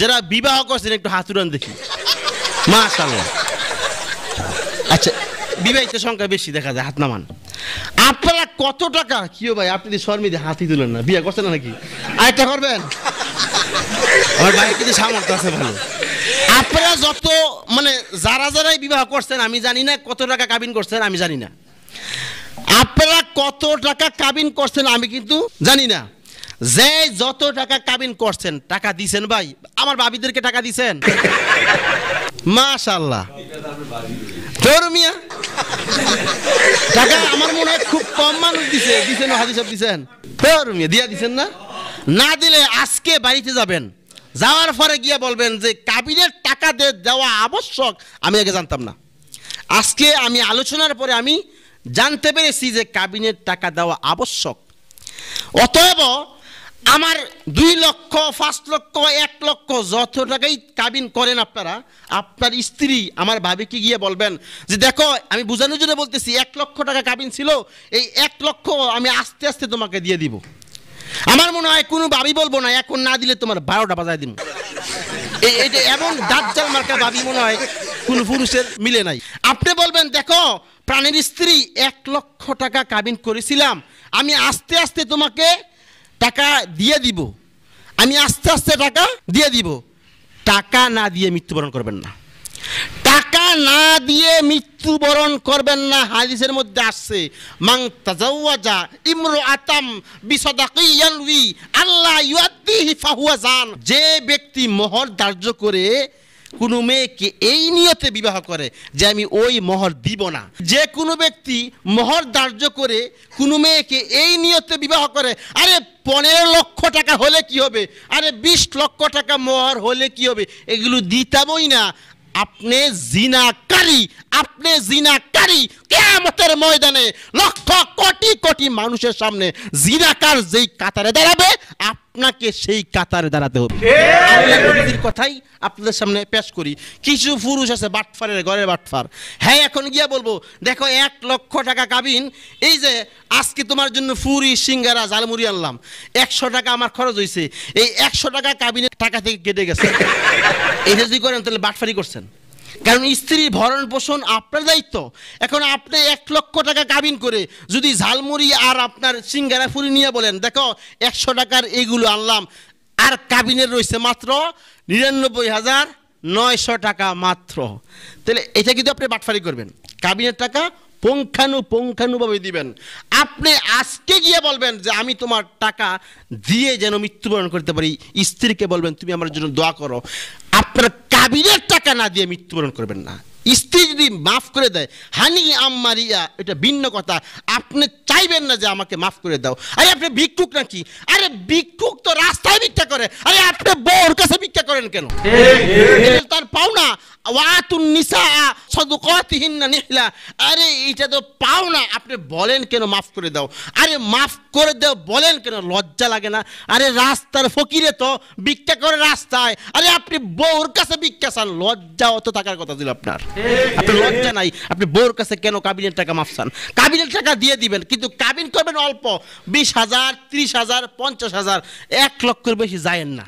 যারা বিবাহ করছেন একটু হাতুরান দেখি মাশাল্লাহ আচ্ছা বিবাহিত সংখ্যা বেশি দেখা যায় হাত নামান আপনারা কত টাকা কিও ভাই আপনি যদি দিয়ে হাতি তুলেন না বিয়ে করছেন নাকি আরেকটা করবেন আমার ভাই কিন্তু সামর্থ্য আছে ভালো আপনারা যত মানে যারা যারাই বিবাহ করছেন আমি জানি না কত টাকা কাবিন করছেন আমি জানি না আপনারা কত টাকা কাবিন করছেন আমি কিন্তু জানি না যে যত টাকা কাবিন করছেন টাকা দিছেন ভাই আমার বাবিদেরকে টাকা দিছেন মাশাল্লাহ ধর্মিয়া টাকা আমার মনে হয় খুব কম মানুষ দিছে দিছেন হাজি সব দিছেন ধর্মিয়া মিয়া দিয়া দিছেন না না দিলে আজকে বাড়িতে যাবেন যাওয়ার পরে গিয়ে বলবেন যে কাবিনের টাকা দেওয়া আবশ্যক আমি আগে জানতাম না আজকে আমি আলোচনার পরে আমি জানতে পেরেছি যে কাবিনের টাকা দেওয়া আবশ্যক অতএব আমার দুই লক্ষ পাঁচ লক্ষ এক লক্ষ যত টাকাই কাবিন করেন আপনারা আপনার স্ত্রী আমার ভাবিকে গিয়ে বলবেন যে দেখো আমি বোঝানোর জন্য বলতেছি এক লক্ষ টাকা কাবিন ছিল এই এক লক্ষ আমি আস্তে আস্তে তোমাকে দিয়ে দিব আমার মনে হয় কোনো ভাবি বলবো না এখন না দিলে তোমার বারোটা বাজায় দিব এই এটা এমন দাজ্জাল মার্কা ভাবি মনে হয় কোনো পুরুষের মিলে নাই আপনি বলবেন দেখো প্রাণের স্ত্রী এক লক্ষ টাকা কাবিন করেছিলাম আমি আস্তে আস্তে তোমাকে টাকা দিয়ে দিব আমি আস্তে আস্তে টাকা দিয়ে দিব টাকা না দিয়ে মৃত্যুবরণ করবেন না টাকা না দিয়ে মৃত্যুবরণ করবেন না হাদিসের মধ্যে আসছে মাং তাজাওয়াজা ইমরু আতাম বিসদাকিয়ানউই আল্লাহ ইউদ্দিহি ফাহুয়া জান যে ব্যক্তি মহর ধার্য করে কোনো মেয়েকে এই নিয়তে বিবাহ করে যে আমি ওই মহর দিব না যে কোনো ব্যক্তি মহর ধার্য করে কোনো মেয়েকে এই নিয়তে বিবাহ করে আরে পনেরো লক্ষ টাকা হলে কি হবে আরে বিশ লক্ষ টাকা মহর হলে কি হবে এগুলো দিতামই না আপনি জিনাকারী আপনি জিনাকারী কেয়ামতের ময়দানে লক্ষ কোটি কোটি মানুষের সামনে জিনাকার যেই কাতারে দাঁড়াবে আপনি আপনাকে সেই কাতারে দাঁড়াতে হবে কথাই আপনাদের সামনে পেশ করি কিছু পুরুষ আছে বাটফারের ঘরের বাটফার হ্যাঁ এখন গিয়া বলবো দেখো এক লক্ষ টাকা কাবিন এই যে আজকে তোমার জন্য ফুরি সিঙ্গারা ঝালমুড়ি আনলাম একশো টাকা আমার খরচ হয়েছে এই একশো টাকা কাবিনের টাকা থেকে কেটে গেছে এটা যদি করেন তাহলে বাটফারি করছেন কারণ স্ত্রী ভরণ পোষণ আপনার দায়িত্ব এখন আপনি এক লক্ষ টাকা কাবিন করে যদি ঝালমুড়ি আর আপনার সিঙ্গারা ফুরি নিয়ে বলেন দেখো একশো টাকার এগুলো আনলাম আর কাবিনের রয়েছে মাত্র নিরানব্বই হাজার নয়শো টাকা মাত্র তাহলে এটা কিন্তু আপনি বাটফারি করবেন কাবিনের টাকা পঙ্খানু পঙ্খানুভাবে দিবেন আপনি আজকে গিয়ে বলবেন যে আমি তোমার টাকা দিয়ে যেন মৃত্যুবরণ করতে পারি স্ত্রীকে বলবেন তুমি আমার জন্য দোয়া করো কাবিরের টাকা না দিয়ে মৃত্যুবরণ করবেন না স্ত্রী যদি মাফ করে দেয় হানি আমারিয়া এটা ভিন্ন কথা আপনি চাইবেন না যে আমাকে মাফ করে দাও আরে আপনি ভিক্ষুক নাকি আরে ভিক্ষুক তো রাস্তায় ভিক্ষা করে আরে আপনি বউর কাছে ভিক্ষা করেন কেন তার পাওনা ওয়াতুন নিসা নিহলা আরে এটা তো পাও না আপনি বলেন কেন মাফ করে দাও আরে মাফ করে দাও বলেন কেন লজ্জা লাগে না আরে রাস্তার ফকিরে তো ভিক্ষা করে রাস্তায় আরে আপনি বউর কাছে ভিক্ষা চান লজ্জা অত থাকার কথা ছিল আপনার আপনি লজ্জা নাই আপনি বউর কাছে কেন কাবিনের টাকা মাফ চান কাবিনের টাকা দিয়ে দিবেন কিন্তু কাবিন করবেন অল্প বিশ হাজার ত্রিশ হাজার পঞ্চাশ হাজার এক লক্ষের বেশি যায়েন না